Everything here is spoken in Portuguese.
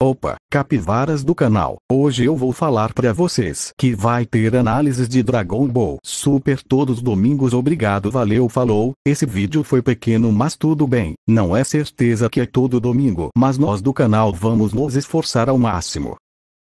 Opa, capivaras do canal, hoje eu vou falar pra vocês que vai ter análises de Dragon Ball Super todos domingos obrigado valeu falou, esse vídeo foi pequeno mas tudo bem, não é certeza que é todo domingo mas nós do canal vamos nos esforçar ao máximo